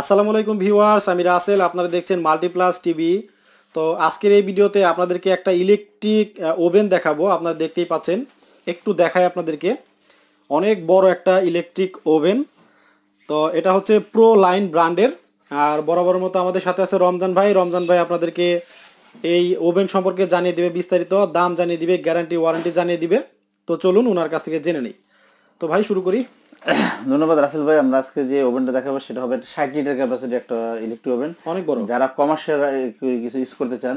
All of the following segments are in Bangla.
আসসালামু আলাইকুম ভিউয়ার্স আমি রাসেল আপনারা দেখছেন মাল্টিপ্লাস টিভি তো আজকের এই ভিডিওতে আপনাদেরকে একটা ইলেকট্রিক ওভেন দেখাবো আপনারা দেখতেই পাচ্ছেন একটু দেখায় আপনাদেরকে অনেক বড় একটা ইলেকট্রিক ওভেন তো এটা হচ্ছে প্রো লাইন ব্র্যান্ডের আর বরাবর মতো আমাদের সাথে আছে রমজান ভাই রমজান ভাই আপনাদেরকে এই ওভেন সম্পর্কে জানিয়ে দিবে বিস্তারিত দাম জানিয়ে দিবে গ্যারান্টি ওয়ারেন্টি জানিয়ে দিবে তো চলুন ওনার কাছ থেকে জেনে নিই তো ভাই শুরু করি ধন্যবাদ রাসেল ভাই আমরা আজকে যে ওভেনটা দেখাবো সেটা হবে ষাট লিটার ক্যাপাসিটি একটা ইলেকট্রিক ওভেন অনেক বড় যারা কমার্শিয়াল কিছু ইউজ করতে চান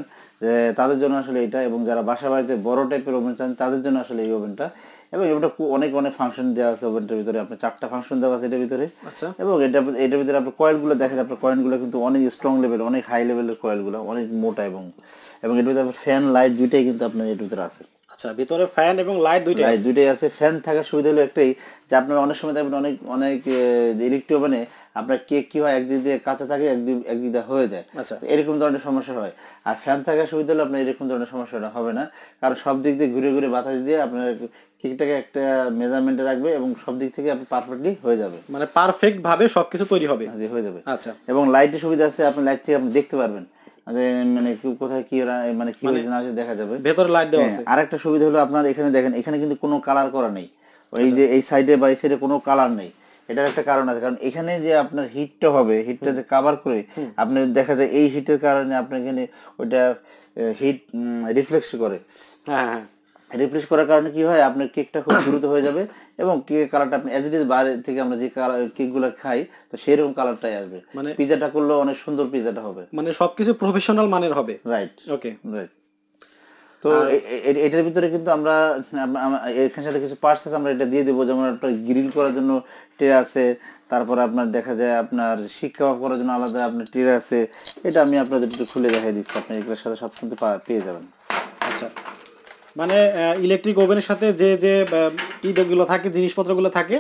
তাদের জন্য আসলে এটা এবং যারা বাসা বাড়িতে বড় টাইপের ওভেন চান তাদের জন্য আসলে এই ওভেনটা এবং ওভেনটা অনেক অনেক ফাংশন দেওয়া আছে ওভেনটার ভিতরে আপনার চারটা ফাংশন দেওয়া আছে এটার ভিতরে আচ্ছা। এবং এটা এটার ভিতরে আপনার কয়েলগুলো দেখেন আপনার কয়েলগুলো কিন্তু অনেক স্ট্রং লেভেল অনেক হাই লেভেলের কয়েলগুলো অনেক মোটা এবং এবং এটার ভিতরে ফ্যান লাইট দুইটাই কিন্তু আপনার এটার ভিতরে আছে আচ্ছা ভিতরে ফ্যান এবং লাইট দুইটাই লাইট দুইটাই আছে ফ্যান থাকার সুবিধা হলো একটাই যে আপনার অনেক সময় দেখবেন অনেক অনেক ইলেকট্রিক ওভেনে আপনার কেক কি হয় একদিক দিয়ে কাঁচা থাকে একদিক একদিক দিয়ে হয়ে যায় আচ্ছা এরকম ধরনের সমস্যা হয় আর ফ্যান থাকার সুবিধা হলে আপনার এরকম ধরনের সমস্যাটা হবে না কারণ সব দিক দিয়ে ঘুরে ঘুরে বাতাস দিয়ে আপনার কেকটাকে একটা মেজারমেন্টে রাখবে এবং সব দিক থেকে আপনি পারফেক্টলি হয়ে যাবে মানে পারফেক্টভাবে সব সবকিছু তৈরি হবে হয়ে যাবে আচ্ছা এবং লাইটের সুবিধা আছে আপনি লাইট থেকে আপনি দেখতে পারবেন মানে কোথায় কি মানে কি মানে না দেখা যাবে ভেতরে লাইট দেওয়া হ্যাঁ, আছে সুবিধা হলো আপনার এখানে দেখেন এখানে কিন্তু কোনো কালার করা নেই এই আচ্ছা। যে এই সাইডে বা এই সাইডে কোনো কালার নেই এটার একটা কারণ আছে কারণ এখানে যে আপনার হিটটা হবে হিটটা যে কাভার করে আপনার দেখা যায় এই হিটের কারণে আপনার এখানে ওইটা হিট রিফ্লেক্স করে হ্যাঁ, হ্যাঁ। করার কারণে কি হয় আপনার কেকটা খুব দ্রুত হয়ে যাবে এবং কেক কালারটা আপনি এজ ইট ইজ বাইরে থেকে আমরা যে কালার কেকগুলো খাই তো সেরকম কালারটাই আসবে মানে পিজাটা করলে অনেক সুন্দর পিজাটা হবে মানে সবকিছু প্রফেশনাল মানের হবে রাইট ওকে রাইট তো এটার ভিতরে কিন্তু আমরা এখান সাথে কিছু পার্টস আছে আমরা এটা দিয়ে দেবো যেমন একটা গ্রিল করার জন্য ট্রে আছে তারপরে আপনার দেখা যায় আপনার শিক্ষা করার জন্য আলাদা আপনার ট্রে আছে এটা আমি আপনাদের একটু খুলে দেখাই দিচ্ছি আপনি এগুলোর সাথে সব কিন্তু পেয়ে যাবেন মানে ইলেকট্রিক ওভেনের সাথে যে যে ইদগুলো থাকে জিনিসপত্রগুলো থাকে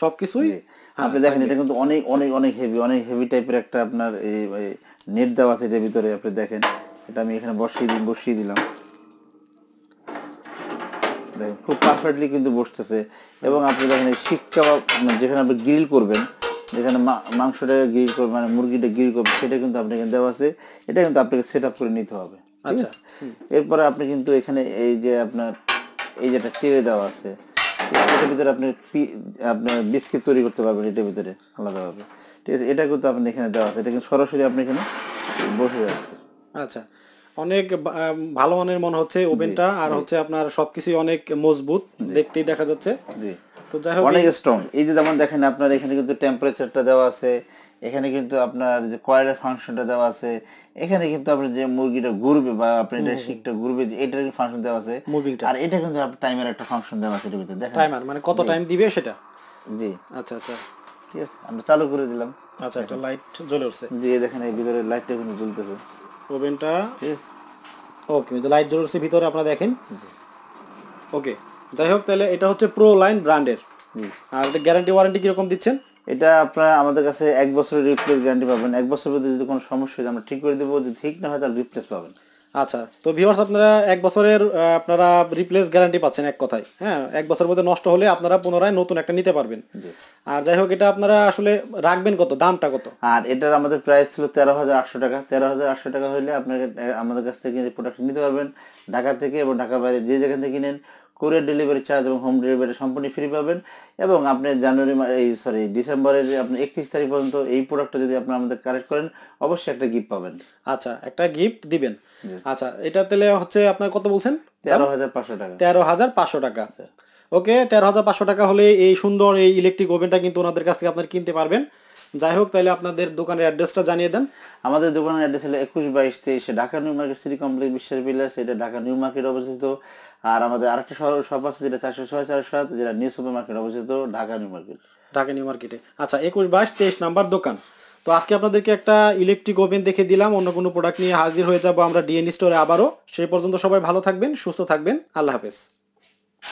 সব কিছুই আপনি দেখেন এটা কিন্তু অনেক অনেক অনেক হেভি অনেক হেভি টাইপের একটা আপনার এই নেট দেওয়া আছে এটার ভিতরে আপনি দেখেন এটা আমি এখানে বসিয়ে দিই বসিয়ে দিলাম দেখেন খুব পারফেক্টলি কিন্তু বসতেছে এবং আপনি দেখেন এই শিক কাবাব মানে যেখানে আপনি গ্রিল করবেন যেখানে মাংসটা গ্রিল করবেন মানে মুরগিটা গ্রিল করবেন সেটা কিন্তু আপনাকে দেওয়া আছে এটা কিন্তু আপনাকে সেট আপ করে নিতে হবে আচ্ছা এরপরে আপনি কিন্তু এখানে এই যে আপনার এই যেটা টেরে দেওয়া আছে এটার ভিতরে আপনি আপনার বিস্কিট তৈরি করতে পারবেন এটার ভিতরে আলাদাভাবে ঠিক আছে এটা কিন্তু আপনি এখানে দেওয়া আছে এটা কিন্তু সরাসরি আপনি এখানে বসে যাচ্ছে আচ্ছা অনেক ভালো মানের মনে হচ্ছে ওভেনটা আর হচ্ছে আপনার সবকিছু অনেক মজবুত দেখতেই দেখা যাচ্ছে জি তো যাই হোক অনেক স্ট্রং এই যে যেমন দেখেন আপনার এখানে কিন্তু টেম্পারেচারটা দেওয়া আছে এখানে কিন্তু আপনার যে কয়েলের ফাংশনটা দেওয়া আছে এখানে কিন্তু আপনি যে মুরগিটা ঘুরবে বা আপনি এটা শিকটা ঘুরবে যে এটার ফাংশন দেওয়া আছে আর এটা কিন্তু টাইমের একটা ফাংশন দেওয়া আছে এটার ভিতরে দেখেন টাইমার মানে কত টাইম দিবে সেটা জি আচ্ছা আচ্ছা ঠিক আছে আমরা চালু করে দিলাম আচ্ছা একটা লাইট জ্বলে উঠছে জি দেখেন এই ভিতরে লাইটটা কিন্তু জ্বলতেছে ওভেনটা ওকে মানে লাইট জ্বলে উঠছে ভিতরে আপনারা দেখেন ওকে যাই হোক তাহলে এটা হচ্ছে প্রো লাইন ব্র্যান্ডের আর এটা গ্যারান্টি ওয়ারেন্টি কিরকম দিচ্ছেন এটা আপনার আমাদের কাছে এক বছরের রিপ্লেস গ্যারান্টি পাবেন এক বছর পর্যন্ত যদি কোনো সমস্যা হয় আমরা ঠিক করে দেবো যদি ঠিক না হয় তাহলে রিপ্লেস পাবেন আচ্ছা তো ভিউয়ার্স আপনারা এক বছরের আপনারা রিপ্লেস গ্যারান্টি পাচ্ছেন এক কথায় হ্যাঁ এক বছর মধ্যে নষ্ট হলে আপনারা পুনরায় নতুন একটা নিতে পারবেন আর যাই হোক এটা আপনারা আসলে রাখবেন কত দামটা কত আর এটার আমাদের প্রাইস ছিল তেরো হাজার আটশো টাকা তেরো হাজার আটশো টাকা হলে আপনারা আমাদের কাছ থেকে প্রোডাক্ট নিতে পারবেন ঢাকা থেকে এবং ঢাকার বাইরে যে যেখান থেকে কিনেন কোরিয়ার ডেলিভারি চার্জ এবং হোম ডেলিভারি সম্পূর্ণ ফ্রি পাবেন এবং আপনি জানুয়ারি এই সরি ডিসেম্বরের আপনি একত্রিশ তারিখ পর্যন্ত এই প্রোডাক্টটা যদি আপনি আমাদের কালেক্ট করেন অবশ্যই একটা গিফট পাবেন আচ্ছা একটা গিফট দিবেন আচ্ছা এটা তাহলে হচ্ছে আপনার কত বলছেন তেরো হাজার পাঁচশো টাকা তেরো হাজার পাঁচশো টাকা আচ্ছা। ওকে তেরো হাজার পাঁচশো টাকা হলে এই সুন্দর এই ইলেকট্রিক ওভেনটা কিন্তু ওনাদের কাছ থেকে আপনার কিনতে পারবেন যাই হোক তাহলে আপনাদের দোকানের অ্যাড্রেসটা জানিয়ে দেন আমাদের দোকানের অ্যাড্রেস হলো একুশ বাইশ তেইশে Dhaka new market city complex বিশ্বাস বিলাস এটা ঢাকা নিউ মার্কেট অবস্থিত আর আমাদের আরেকটা শহর সব আছে যেটা চারশো ছয় চারশো সাত যেটা নিউ সুপার মার্কেট অবস্থিত Dhaka new market Dhaka new মার্কেটে আচ্ছা একুশ বাইশ তেইশ নাম্বার দোকান তো আজকে আপনাদেরকে একটা ইলেকট্রিক ওভেন দেখে দিলাম অন্য কোনো প্রোডাক্ট নিয়ে হাজির হয়ে যাবো আমরা ডিএন e স্টোরে আবারও সেই পর্যন্ত সবাই ভালো থাকবেন সুস্থ থাকবেন আল্লাহ হাফেজ